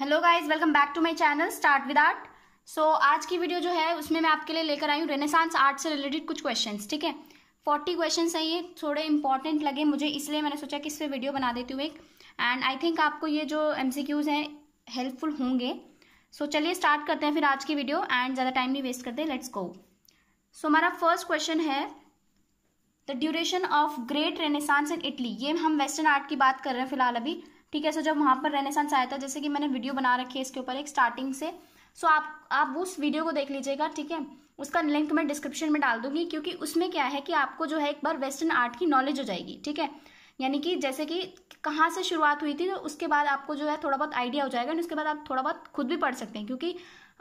hello guys welcome back to my channel start with art so आज की video जो है उसमें मैं आपके लिए लेकर आई हूँ रेनेसांस आर्ट से रिलेटेड कुछ क्वेश्चंस ठीक है फोर्टी क्वेश्चंस हैं ये थोड़े इंपॉर्टेंट लगे मुझे इसलिए मैंने सोचा कि इस पर वीडियो बना देती हूँ एक एंड आई थिंक आपको ये जो एम हैं हेल्पफुल होंगे सो so, चलिए स्टार्ट करते हैं फिर आज की वीडियो एंड ज़्यादा टाइम नहीं वेस्ट करते लेट्स गो सो हमारा फर्स्ट क्वेश्चन है the duration of great Renaissance in Italy ये हम वेस्टर्न आर्ट की बात कर रहे हैं फिलहाल अभी ठीक है सो जब वहाँ पर रेनेसांस आया था जैसे कि मैंने वीडियो बना रखी है इसके ऊपर एक स्टार्टिंग से सो आप आप उस वीडियो को देख लीजिएगा ठीक है उसका लिंक मैं डिस्क्रिप्शन में डाल दूंगी क्योंकि उसमें क्या है कि आपको जो है एक बार वेस्टर्न आर्ट की नॉलेज हो जाएगी ठीक है यानी कि जैसे कि कहाँ से शुरुआत हुई थी तो उसके बाद आपको जो है थोड़ा बहुत आइडिया हो जाएगा उसके बाद आप थोड़ा बहुत खुद भी पढ़ सकते हैं क्योंकि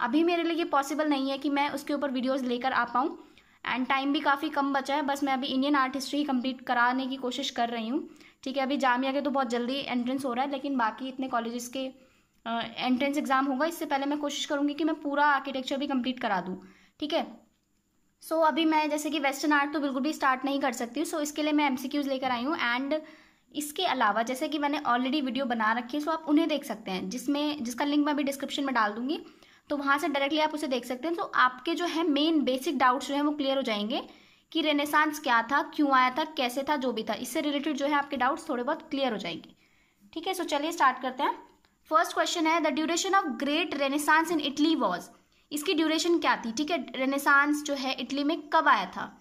अभी मेरे लिए ये पॉसिबल नहीं है कि मैं उसके ऊपर वीडियोज़ लेकर आ पाऊँ एंड टाइम भी काफ़ी कम बचा है बस मैं अभी इंडियन आर्ट हिस्ट्री कंप्लीट कराने की कोशिश कर रही हूँ ठीक है अभी जामिया के तो बहुत जल्दी एंट्रेंस हो रहा है लेकिन बाकी इतने कॉलेजेस के एंट्रेंस एग्ज़ाम होगा इससे पहले मैं कोशिश करूँगी कि मैं पूरा आर्किटेक्चर भी कंप्लीट करा दूँ ठीक है सो so, अभी मैं जैसे कि वेस्टर्न आर्ट तो बिल्कुल भी स्टार्ट नहीं कर सकती हूँ so, सो इसके लिए मैं एम लेकर आई हूँ एंड इसके अलावा जैसे कि मैंने ऑलरेडी वीडियो बना रखी है सो आप उन्हें देख सकते हैं जिसमें जिसका लिंक मैं अभी डिस्क्रिप्शन में डाल दूंगी तो वहाँ से डायरेक्टली आप उसे देख सकते हैं तो आपके जो है मेन बेसिक डाउट्स जो हैं वो क्लियर हो जाएंगे कि रेनेसांस क्या था क्यों आया था कैसे था जो भी था इससे रिलेटेड जो है आपके डाउट्स थोड़े बहुत क्लियर हो जाएंगे ठीक है सो चलिए स्टार्ट करते हैं फर्स्ट क्वेश्चन है the duration of great Renaissance in Italy was इसकी ड्यूरेशन क्या थी ठीक है रेनेसांस जो है इटली में कब आया था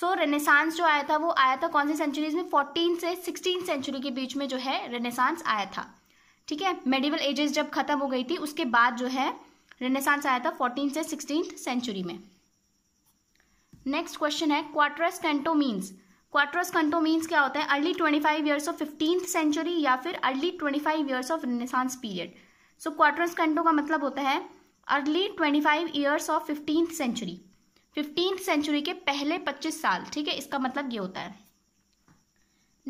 सो so, रेनेसांस जो आया था वो आया था कौन सी सेंचुरीज में फोर्टीन से सिक्सटीन सेंचुरी के बीच में जो है रेनेसांस आया था ठीक है मेडिवल एजेस जब खत्म हो गई थी उसके बाद जो है रेनेसांस आया था फोर्टीन से सिक्सटीन सेंचुरी में नेक्स्ट क्वेश्चन है क्वाट्रस कंटो मीन्स क्वाट्रस कंटो मीन्स क्या होता है early twenty five years of fifteenth century या फिर early twenty five years of Renaissance period so quattrocento का मतलब होता है early twenty five years of fifteenth century fifteenth century के पहले पच्चीस साल ठीक है इसका मतलब ये होता है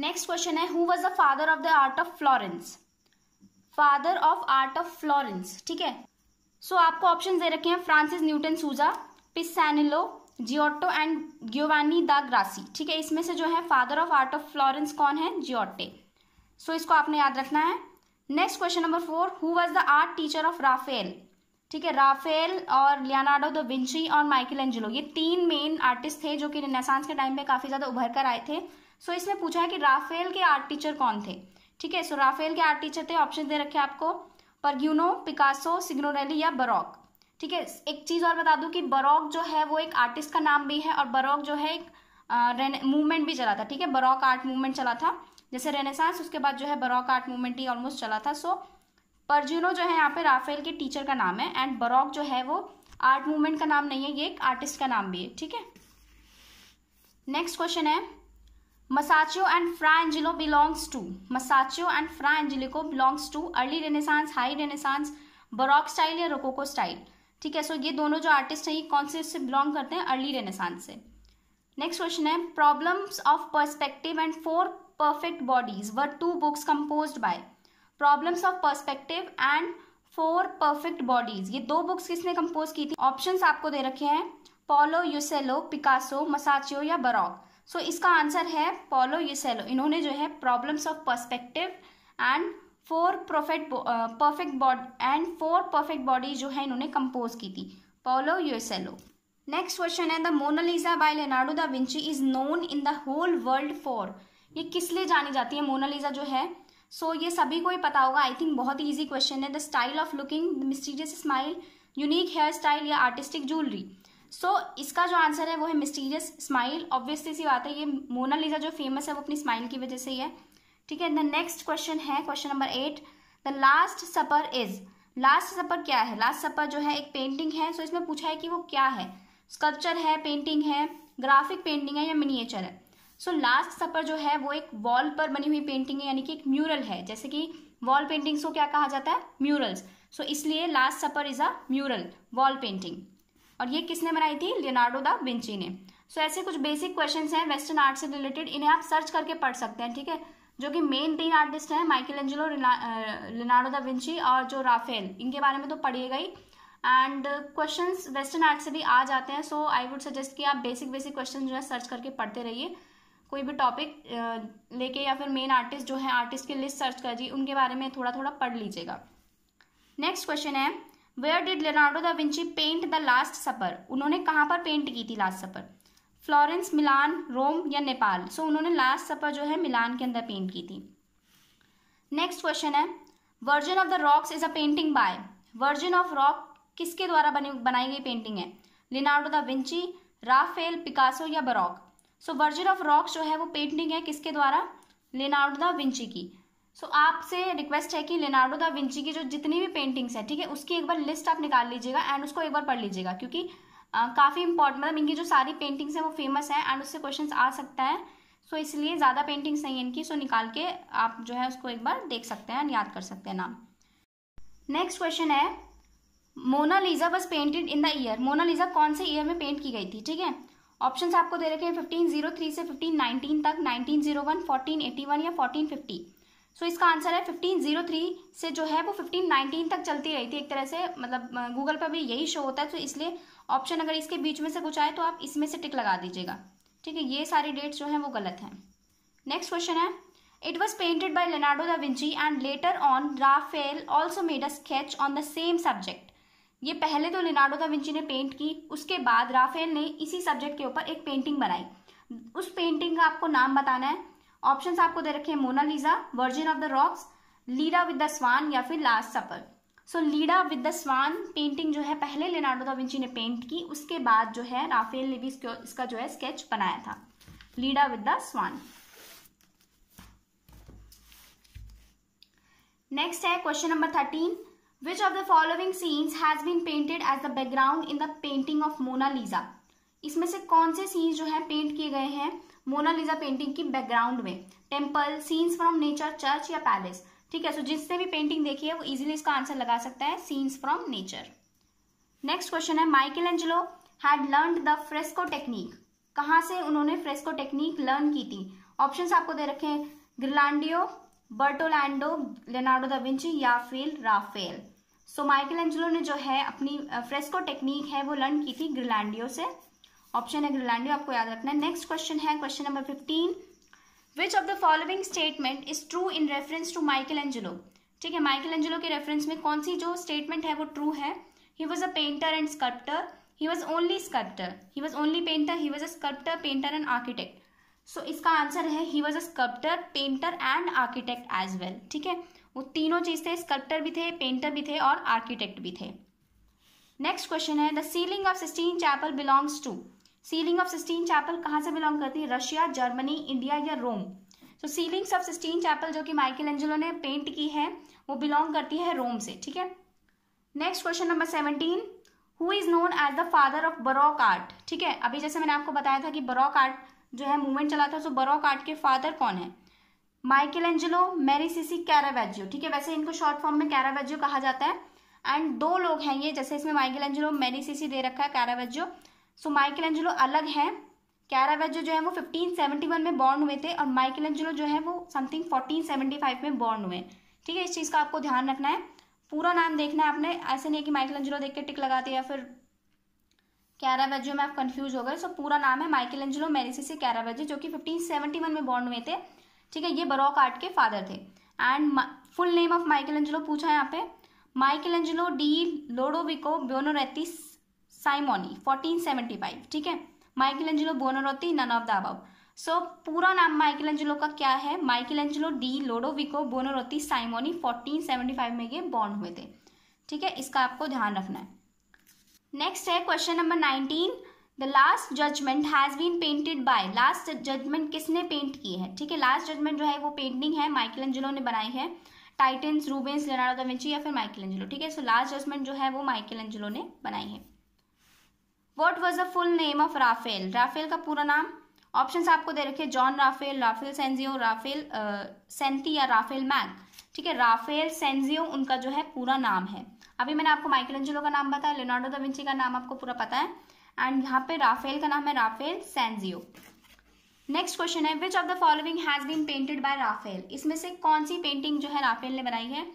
नेक्स्ट क्वेश्चन है who was the father of the art of Florence father of art of Florence ठीक है सो so, आपको ऑप्शन दे रखे हैं Francis Newton Souza Pisanello Giotto and Giovanni de Grassi ठीक है इसमें से जो है father of art of Florence कौन है जियोटे सो so, इसको आपने याद रखना है next question number four who was the art teacher of Raphael ठीक है राफेल और लियानार्डो द विंची और माइकल एंजिलो ये तीन मेन आर्टिस्ट थे जो कि रिनेसांस के टाइम पे काफी ज्यादा उभर कर आए थे सो so, इसमें पूछा है कि राफेल के आर्ट टीचर कौन थे ठीक है सो राफेल के आर्ट टीचर थे ऑप्शन दे रखे आपको परग्यूनो पिकासो सिग्नोरेली या बरॉक ठीक है एक चीज़ और बता दूं कि बरॉक जो है वो एक आर्टिस्ट का नाम भी है और बरॉक जो है एक मूवमेंट भी चला था ठीक है बरॉक आर्ट मूवमेंट चला था जैसे रेनेसांस उसके बाद जो है बरॉक आर्ट मूवमेंट ही ऑलमोस्ट चला था सो परजुनो जो है यहाँ पे राफेल के टीचर का नाम है एंड बरॉक जो है वो आर्ट मूवमेंट का नाम नहीं है ये एक आर्टिस्ट का नाम भी है ठीक है नेक्स्ट क्वेश्चन है Masaccio and Fra Angelo belongs to Masaccio and Fra Angelo को belongs to early Renaissance high Renaissance baroque style या रोकोको स्टाइल ठीक है सो ये दोनों जो आर्टिस्ट हैं ये कौन से इससे बिलोंग करते हैं अर्ली रेनेसांस से नेक्स्ट क्वेश्चन है problems of perspective and four perfect bodies were two books compose by problems of perspective and four perfect bodies ये दो बुक्स किसने कंपोज की थी ऑप्शन आपको दे रखे हैं पोलो यूसेलो पिकासो मसाचियो या बरॉक सो so, इसका आंसर है पोलो यूसेलो इन्होंने जो है problems of perspective and four perfect perfect body and four perfect body जो है इन्होंने कंपोज की थी पोलो यूएसएलो नेक्स्ट क्वेश्चन है the Mona Lisa by Leonardo da Vinci is known in the whole world for ये किस लिए जानी जाती है मोनालिजा जो है सो so, ये सभी को ही पता होगा आई थिंक बहुत ही ईजी क्वेश्चन है the style of looking mysterious smile unique hair style या आर्टिस्टिक ज्वेलरी सो इसका जो आंसर है वो है मिस्टीरियस स्माइल ऑब्वियसली सी बात है ये मोनालिजा जो फेमस है वो अपनी स्माइल की वजह से ही है ठीक है द नेक्स्ट क्वेश्चन है question number eight the Last Supper is Last Supper क्या है लास्ट सपर जो है एक पेंटिंग है सो so इसमें पूछा है कि वो क्या है स्कल्पचर है पेंटिंग है ग्राफिक पेंटिंग है या मिनिएचर है सो लास्ट सपर जो है वो एक वॉल पर बनी हुई पेंटिंग है यानी कि एक म्यूरल है जैसे कि वॉल पेंटिंग्स को क्या कहा जाता है म्यूरल्स सो so, इसलिए Last Supper is a mural wall painting और ये किसने बनाई थी लियोनार्डो दा विंची ने सो so, ऐसे कुछ बेसिक क्वेश्चंस हैं वेस्टर्न आर्ट से रिलेटेड इन्हें आप सर्च करके पढ़ सकते हैं ठीक है जो कि मेन तीन आर्टिस्ट हैं माइकल एंजलो लिनाडो दा विंची और जो राफेल इनके बारे में तो पढ़िएगा ही एंड क्वेश्चन वेस्टर्न आर्ट से भी आ जाते हैं सो आई वुड सजेस्ट कि आप बेसिक बेसिक क्वेश्चन जो है सर्च करके पढ़ते रहिए कोई भी टॉपिक लेके या फिर मेन आर्टिस्ट जो है आर्टिस्ट की लिस्ट सर्च कर दी उनके बारे में थोड़ा थोड़ा पढ़ लीजिएगा नेक्स्ट क्वेश्चन है where did Leonardo da Vinci paint the Last Supper उन्होंने कहाँ पर पेंट की थी लास्ट सपर फ्लोरेंस मिलान रोम या नेपाल सो उन्होंने लास्ट सफर जो है मिलान के अंदर पेंट की थी नेक्स्ट क्वेश्चन है Virgin of the Rocks is a painting by Virgin of Rock किसके द्वारा बनी बनाई गई पेंटिंग है Leonardo da Vinci Raphael Picasso या baroque so Virgin of Rocks जो है वो पेंटिंग है किसके द्वारा लिनार्डो दा विंची की सो so, आपसे रिक्वेस्ट है कि लिनार्डो दा विंची की जो जितनी भी पेंटिंग्स हैं ठीक है उसकी एक बार लिस्ट आप निकाल लीजिएगा एंड उसको एक बार पढ़ लीजिएगा क्योंकि काफ़ी इंपॉर्टेंट मतलब इनकी जो सारी पेंटिंग्स हैं वो फेमस हैं एंड उससे क्वेश्चन आ सकता है सो so, इसलिए ज़्यादा पेंटिंग्स नहीं है इनकी सो so, निकाल के आप जो है उसको एक बार देख सकते हैं एंड याद कर सकते हैं नाम नेक्स्ट क्वेश्चन है Mona Lisa was painted in the year Mona Lisa कौन से ईयर में पेंट की गई थी ठीक है ऑप्शंस आपको दे रखे हैं फिफ्टीन जीरो थ्री से फिफ्टीन नाइनटीन तक nineteen zero one fourteen eighty one या फोर्टीन फिफ्टी सो इसका आंसर है फिफ्टीन जीरो थ्री से जो है वो फिफ्टीन नाइनटीन तक चलती रही थी एक तरह से मतलब गूगल पर भी यही शो होता है तो इसलिए ऑप्शन अगर इसके बीच में से कुछ आए तो आप इसमें से टिक लगा दीजिएगा ठीक है ये सारी डेट्स जो हैं वो गलत हैं नेक्स्ट क्वेश्चन है it was painted by Leonardo da Vinci and later on Raphael also made a sketch on the same subject ये पहले तो लेनाडो द विंची ने पेंट की उसके बाद राफेल ने इसी सब्जेक्ट के ऊपर एक पेंटिंग बनाई उस पेंटिंग का आपको नाम बताना है ऑप्शंस आपको दे रखे हैं Mona Lisa Virgin of the Rocks Leda with the Swan या फिर Last Supper so Leda with the Swan painting जो है पहले लेनार्डो दा विंची ने पेंट की उसके बाद जो है राफेल ने भी इसका जो है स्केच बनाया था Leda with the Swan next है question number thirteen which of the following scenes has been painted as the background in the painting of Mona Lisa इसमें से कौन से सीन्स जो है पेंट किए गए हैं मोनालीजा पेंटिंग की बैकग्राउंड में temple scenes from nature church या पैलेस ठीक है सो so जिससे भी पेंटिंग देखी है वो इजीली इसका आंसर लगा सकता है scenes from nature next question है Michelangelo had learn the fresco technique कहाँ से उन्होंने फ्रेस्को टेक्निक लर्न की थी ऑप्शंस आपको दे रखे हैं ग्रिलांडियो बर्टोलैंडो लेनार्डो दिंची या फिर राफेल सो माइकल एंजलो ने जो है अपनी फ्रेस्को टेक्निक है वो लर्न की थी ग्रिलांडियो से ऑप्शन है ग्रिलांडियो आपको याद रखना है नेक्स्ट क्वेश्चन है question number fifteen which of the following statement is true in reference to Michelangelo ठीक है माइकल एंजलो के रेफरेंस में कौन सी जो स्टेटमेंट है वो ट्रू है he was a painter and sculptor he was only sculptor he was only painter he was a sculptor painter and architect so इसका आंसर है he was a sculptor painter and architect as well ठीक है वो तीनों चीज थे sculptor भी थे पेंटर भी थे और आर्किटेक्ट भी थे नेक्स्ट क्वेश्चन है the ceiling of Sistine Chapel belongs to ceiling of Sistine Chapel कहाँ से बिलोंग करती है रशिया जर्मनी इंडिया या रोम तो सीलिंग्स ऑफ सिस्टीन चैपल जो कि माइकल एंजलो ने पेंट की है वो बिलोंग करती है रोम से ठीक है next question number seventeen who is known as the father of Baroque art ठीक है अभी जैसे मैंने आपको बताया था कि बरॉक आर्ट जो है मूवमेंट चला था सो बरॉक आर्ट के फादर कौन है Michelangelo Merisi Caravaggio ठीक है वैसे इनको शॉर्ट फॉर्म में कैरावेजियो कहा जाता है एंड दो लोग हैं ये जैसे इसमें माइकल एंजलो मेरी सीसी दे रखा है कैरावेजियो सो माइकल एंजलो अलग हैं कैरावेजो जो है वो 1571 में बॉर्न हुए थे और माइकल एंजलो जो है वो समथिंग 1475 में बॉर्न हुए ठीक है इस चीज़ का आपको ध्यान रखना है पूरा नाम देखना है आपने ऐसे नहीं कि माइकल एंजलो देख के टिक लगाते या फिर कैरावेजो में आप कंफ्यूज हो गए सो पूरा नाम है माइकल एंजलो से कैरावेजो जो कि वन में बॉर्न हुए थे ठीक है ये बरॉक आर्ट के फादर थे and full name of Michelangelo पूछा है यहाँ पे Michelangelo di Lodovico Buonarroti Simoni 1475 ठीक है Michelangelo Buonarroti none of the अब सो पूरा नाम माइकल एंजिलो का क्या है Michelangelo di Lodovico Buonarroti Simoni 1475 में ये बॉर्न हुए थे ठीक है इसका आपको ध्यान रखना है नेक्स्ट है question number nineteen the last judgement has been painted by last judgement किसने पेंट की है ठीक है लास्ट जजमेंट जो है वो पेंटिंग है माइकल एंजिलो ने बनाई है टाइटन्स रूबेंस लेनाडो दा या फिर माइकल एंजिलो ठीक है सो लास्ट जजमेंट जो है वो माइकल एंजिलो ने बनाई है what was the full name of Raphael Raphael का पूरा नाम ऑप्शन आपको दे रखे John Raphael Raphael Sanzio Raphael Santi या राफेल मैग ठीक है राफेल सेंजियो उनका जो है पूरा नाम है अभी मैंने आपको माइकल एंजिलो का नाम बताया लियोनार्डो दा विंची का नाम आपको पूरा पता है एंड यहाँ पे राफेल का नाम है राफेल सेंजियो नेक्स्ट क्वेश्चन है which of the following has been painted by Raphael इसमें से कौन सी पेंटिंग जो है राफेल ने बनाई है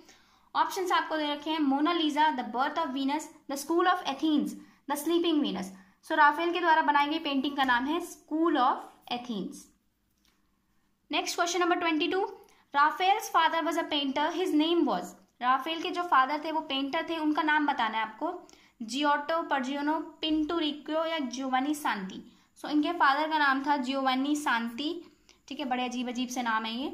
ऑप्शन आपको दे रखे हैं Mona Lisa the birth of Venus the school of Athens the sleeping Venus so Raphael के द्वारा बनाई गई पेंटिंग का नाम है school of Athens next question number twenty two Raphael's father was a painter his name was Raphael के जो father थे वो पेंटर थे उनका नाम बताना है आपको जियोटो परजियोनो पिंटू रिक्यो या जियोवानी शांति सो इनके फादर का नाम था जियोवानी शांति ठीक है बड़े अजीब अजीब से नाम है ये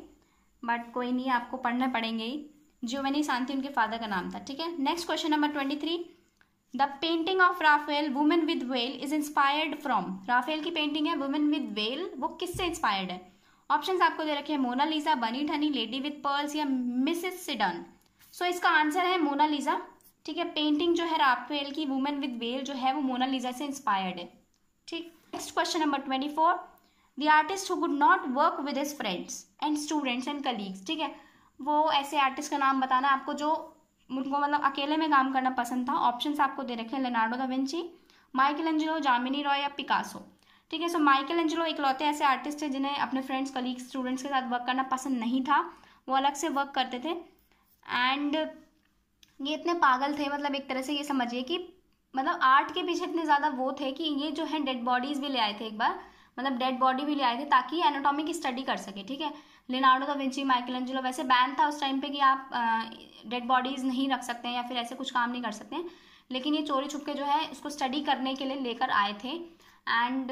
बट कोई नहीं आपको पढ़ना पड़ेंगे ही जियोवानी शांति उनके फादर का नाम था ठीक है next question number twenty three the painting of Raphael women with veil is inspired from Raphael की पेंटिंग है वुमेन विद वेल वो किससे इंस्पायर्ड है ऑप्शन आपको दे रखे हैं Mona Lisa Bani Thani lady with pearls या मिसेस सिडन सो इसका आंसर है मोनालिजा ठीक है पेंटिंग जो है राफेल की वुमेन विद वेल जो है वो मोनालिजा से इंस्पायर्ड है ठीक next question number twenty four the artist who could not work with his friends and students and colleagues ठीक है वो ऐसे आर्टिस्ट का नाम बताना आपको जो उनको मतलब अकेले में काम करना पसंद था ऑप्शन आपको दे रखे हैं Leonardo da Vinci Michelangelo Jamini Roy या पिकासो ठीक है सो माइकल एंजलो इकलौते ऐसे आर्टिस्ट थे जिन्हें अपने फ्रेंड्स कलीग स्टूडेंट्स के साथ वर्क करना पसंद नहीं था वो अलग से वर्क करते थे एंड ये इतने पागल थे मतलब एक तरह से ये समझिए कि मतलब आर्ट के पीछे इतने ज़्यादा वो थे कि ये जो है डेड बॉडीज़ भी ले आए थे एक बार मतलब डेड बॉडी भी ले आए थे ताकि एनाटॉमी की स्टडी कर सके ठीक है लिनार्डो दा विंची माइकल वैसे बैन था उस टाइम पे कि आप डेड बॉडीज़ नहीं रख सकते हैं या फिर ऐसे कुछ काम नहीं कर सकते हैं लेकिन ये चोरी छुपके जो है इसको स्टडी करने के लिए लेकर आए थे एंड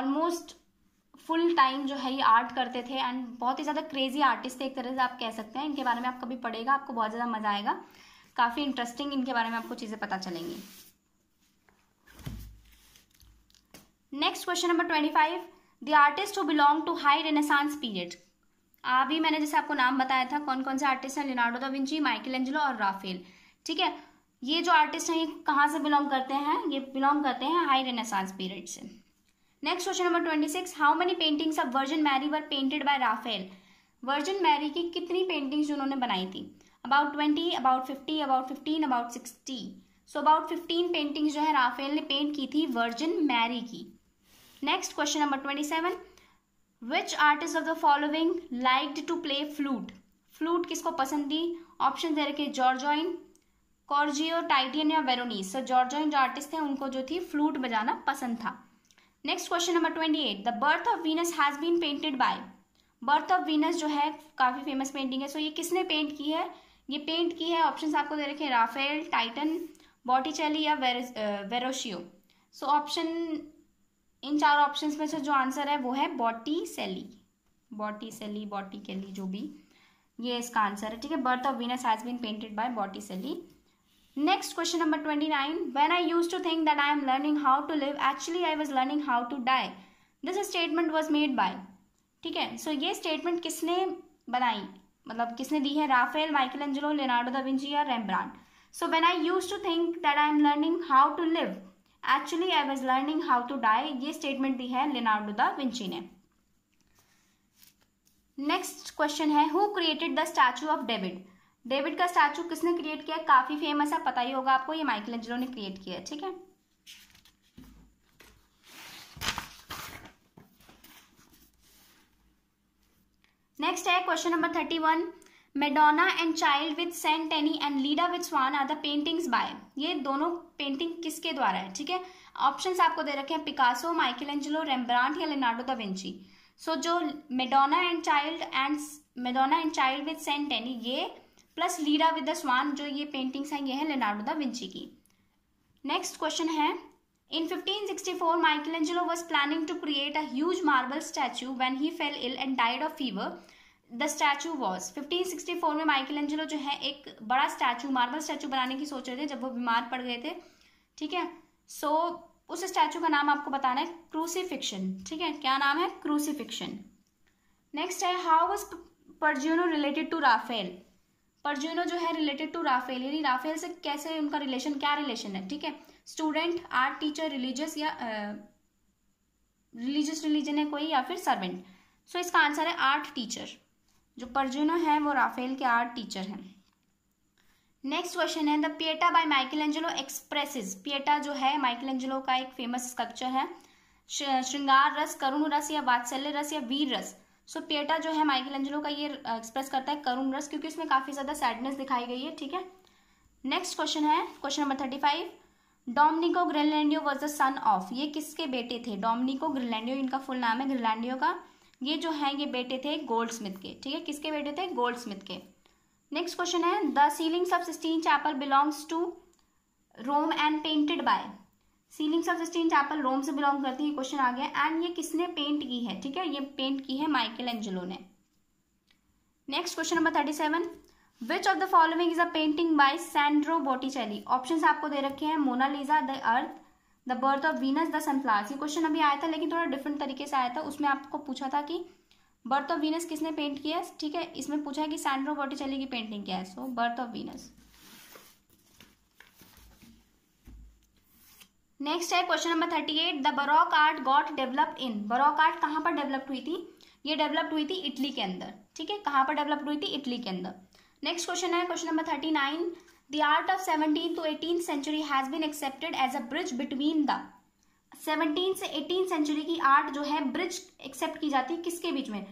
ऑलमोस्ट फुल टाइम जो है ये आर्ट करते थे एंड बहुत ही ज़्यादा क्रेजी आर्टिस्ट थे एक तरह से आप कह सकते हैं इनके बारे में आप कभी पढ़ेगा आपको बहुत ज़्यादा मज़ा आएगा काफ़ी इंटरेस्टिंग इनके बारे में आपको चीज़ें पता चलेंगी next question number twenty five the artist who belong to high Renaissance period अभी मैंने जैसे आपको नाम बताया था कौन कौन से आर्टिस्ट हैं Leonardo da Vinci Michelangelo और राफेल ठीक है ये जो आर्टिस्ट हैं ये कहाँ से बिलोंग करते हैं ये बिलोंग करते हैं हाई रेनेसांस पीरियड से next question number twenty six how many paintings of Virgin Mary were painted by Raphael Virgin Mary की कितनी पेंटिंग्स उन्होंने बनाई थी about twenty about fifty about fifteen about sixty so about fifteen paintings जो है Raphael ने paint की थी वर्जिन मैरी की next question number twenty seven which artist of the following liked to play flute flute किसको पसंद थी option दे रखे जॉर्जॉइन कॉर्जियो टाइटियन या वेरोनीस सो जॉर्जॉइन जो आर्टिस्ट थे उनको जो थी फ्लूट बजाना पसंद था next question number twenty eight the birth of Venus has been painted by birth of Venus जो है काफ़ी फेमस पेंटिंग है सो so ये किसने पेंट की है ये पेंट की है ऑप्शन आपको दे रखे राफेल टाइटन बॉटीचेली या वेरोशियो सो ऑप्शन इन चार ऑप्शंस में से जो आंसर है वो है बॉटी सेली बॉटी सेली बॉटी केली जो भी ये इसका आंसर है ठीक है birth of Venus has been painted by Botticelli next question number twenty nine when I use to think that I am learning how to live actually I was learning how to die this statement was made by ठीक है सो ये statement किसने बनाई मतलब किसने दी है Raphael Michelangelo Leonardo da Vinci या so when I use to think that I am learning how to live actually I was learning how to die ये स्टेटमेंट दी है लिनार्डो दा विंची ने नेक्स्ट क्वेश्चन है who created the statue of David David का statue किसने create किया काफी famous है पता ही होगा आपको ये माइकल एंजलो ने क्रिएट किया है ठीक है नेक्स्ट है question number thirty one Madonna and Child with Saint Anne and Leda with swan are the paintings by ये दोनों पेंटिंग किसके द्वारा है ठीक है ऑप्शंस आपको दे रखे हैं पिकासो माइकल एंजलो रेम्ब्रांट या लिनाडो द विंची सो जो Madonna and Child and Madonna and Child with Saint Anne ये plus Leda with the swan जो ये पेंटिंग्स हैं ये है लिनाडो द विंची की नेक्स्ट क्वेश्चन है in 1564, Michelangelo was planning to create a huge marble statue when he fell ill and died of fever the statue was 1564 में Michael जो है एक बड़ा स्टैचू मार्बल स्टैचू बनाने की सोच रहे थे जब वो बीमार पड़ गए थे ठीक है सो so, उस स्टैचू का नाम आपको बताना है क्रूसीफिक्शन ठीक है क्या नाम है क्रूसीफिक्शन नेक्स्ट है how was Perugino related to Raphael Perugino जो है रिलेटेड टू राफेल यानी राफेल से कैसे उनका रिलेशन क्या रिलेशन है ठीक है स्टूडेंट आर्ट टीचर रिलीजियस या रिलीजियस uh, रिलीजन है कोई या फिर सर्वेंट सो so, इसका आंसर है आर्ट टीचर जो परजुनो है वो राफेल के आर्ट टीचर हैं नेक्स्ट क्वेश्चन है the Pieta by Michelangelo expresses Pieta जो है माइकल एंजलो का एक फेमस स्कल्पचर है श्रृंगार रस करुण रस या वात्सल्य रस या वीर रस सो so, पिएटा जो है माइकल एंजलो का ये एक्सप्रेस करता है करुण रस क्योंकि उसमें काफ़ी ज़्यादा सैडनेस दिखाई गई है ठीक है नेक्स्ट क्वेश्चन है question number thirty five Domenico Ghirlandaio was the son of ये किसके बेटे थे डोमिनिको ग्रिलैंडियो इनका फुल नाम है ग्रिलैंडियो का ये जो है ये बेटे थे गोल्ड स्मिथ के ठीक है किसके बेटे थे गोल्ड स्मिथ के नेक्स्ट क्वेश्चन है the ceilings of Sistine Chapel belongs to Rome and painted by ceilings of Sistine Chapel Rome से बिलोंग करती है क्वेश्चन आ गया एंड ये किसने पेंट की है ठीक है ये पेंट की है माइकल एंजलो ने next question number thirty seven which of the following is a painting by Sandro Botticelli option आपको दे रखे हैं Mona Lisa the earth the birth of Venus the sunflowers ये क्वेश्चन अभी आया था लेकिन थोड़ा डिफरेंट तरीके से आया था उसमें आपको पूछा था कि बर्थ ऑफ वीनस किसने पेंट किया है ठीक है इसमें पूछा है कि सैंड्रो बॉटिचेली की पेंटिंग क्या है so birth of Venus next है question number thirty eight the Baroque art got developed in Baroque art कहाँ पर डेवलप्ड हुई थी ये डेवलप्ड हुई थी इटली के अंदर ठीक है कहाँ पर डेवलप्ड हुई थी इटली के अंदर नेक्स्ट क्वेश्चन है question number thirty nine The art of 17th to 18th century has been accepted as a bridge between the seventeen से एटीन सेंचुरी की आर्ट जो है ब्रिज एक्सेप्ट की जाती है किसके बीच में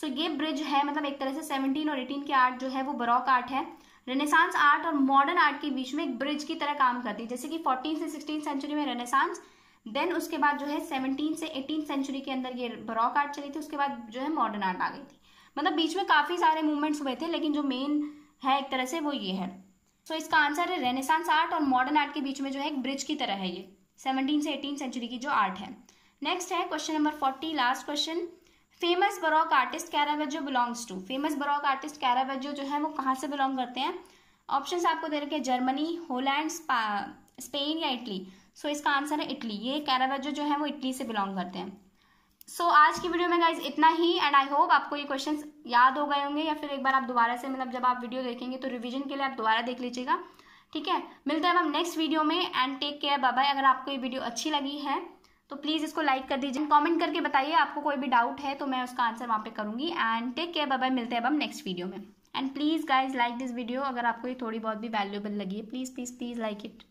सो so, ये ब्रिज है मतलब एक तरह से 17 और 18 के आर्ट जो है वो बरॉक आर्ट है रेनेसांस आर्ट और मॉडर्न आर्ट के बीच में एक ब्रिज की तरह काम करती है जैसे कि 14 से 16 सेंचुरी में रेनेसांस देन उसके बाद जो है 17 से 18 सेंचुरी के अंदर ये बरॉक आर्ट चली थी उसके बाद जो है मॉडर्न आर्ट आ गई थी मतलब बीच में काफ़ी सारे मूवमेंट्स हुए थे लेकिन जो मेन है एक तरह से वो ये है सो तो so, इसका आंसर है रेनेसांस आर्ट और मॉडर्न आर्ट के बीच में जो है एक ब्रिज की तरह है ये सेवनटीन से एटीन सेंचुरी की जो आर्ट है नेक्स्ट है question number forty last question famous Baroque artist Caravaggio belongs to famous Baroque artist Caravaggio जो है वो कहाँ से बिलोंग करते हैं ऑप्शंस आपको दे रखे हैं जर्मनी होलैंड स्पेन या इटली सो so, इसका आंसर है इटली ये कैरावेजो जो है वो इटली से बिलोंग करते हैं सो so, आज की वीडियो में गाइज इतना ही एंड आई होप आपको ये क्वेश्चन याद हो गए होंगे या फिर एक बार आप दोबारा से मतलब जब आप वीडियो देखेंगे तो रिविजन के लिए आप दोबारा देख लीजिएगा ठीक है मिलते हैं हम नेक्स्ट वीडियो में एंड टेक केयर बाय अगर आपको ये वीडियो अच्छी लगी है तो प्लीज़ इसको लाइक कर दीजिए कमेंट करके बताइए आपको कोई भी डाउट है तो मैं उसका आंसर वहाँ पे करूँगी एंड टेक केयर बाय मिलते हैं अब हम नेक्स्ट वीडियो में and please guys like this video अगर आपको ये थोड़ी बहुत भी वैल्यूबल लगी है please please please like it